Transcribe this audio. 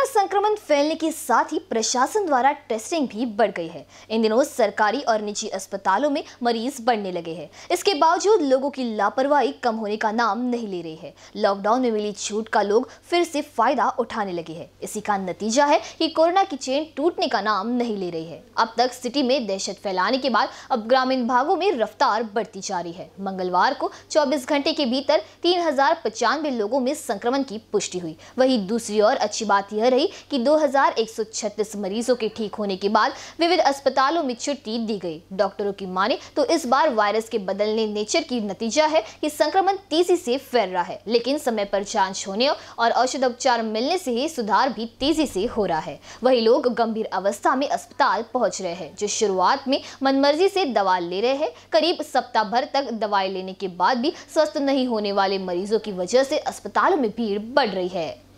corona संक्रमण फैलने के साथ ही प्रशासन द्वारा टेस्टिंग भी बढ़ गई है इन दिनों सरकारी और निजी अस्पतालों में मरीज बढ़ने लगे हैं इसके बावजूद लोगों की लापरवाही कम होने का नाम नहीं ले रही है लॉकडाउन में मिली छूट का लोग फिर से फायदा उठाने लगे है इसी का नतीजा है कि कोरोना की चेन टूटने का नाम नहीं ले रही है अब तक सिटी में दहशत फैलाने के बाद अब ग्रामीण भागों में रफ्तार बढ़ती जा रही है मंगलवार को चौबीस घंटे के भीतर तीन लोगों में संक्रमण की पुष्टि हुई वही दूसरी और अच्छी बात यह में रही कि 2136 मरीजों के ठीक होने के बाद विविध अस्पतालों में छुट्टी दी गई डॉक्टरों की माने तो इस बार वायरस के बदलने नेचर की नतीजा है कि संक्रमण तेजी से फैल रहा है लेकिन समय पर जांच होने और औषध उपचार मिलने से ही सुधार भी तेजी से हो रहा है वही लोग गंभीर अवस्था में अस्पताल पहुंच रहे हैं जो शुरुआत में मनमर्जी से दवा ले रहे हैं करीब सप्ताह भर तक दवाई लेने के बाद भी स्वस्थ नहीं होने वाले मरीजों की वजह से अस्पतालों में भीड़ बढ़ रही है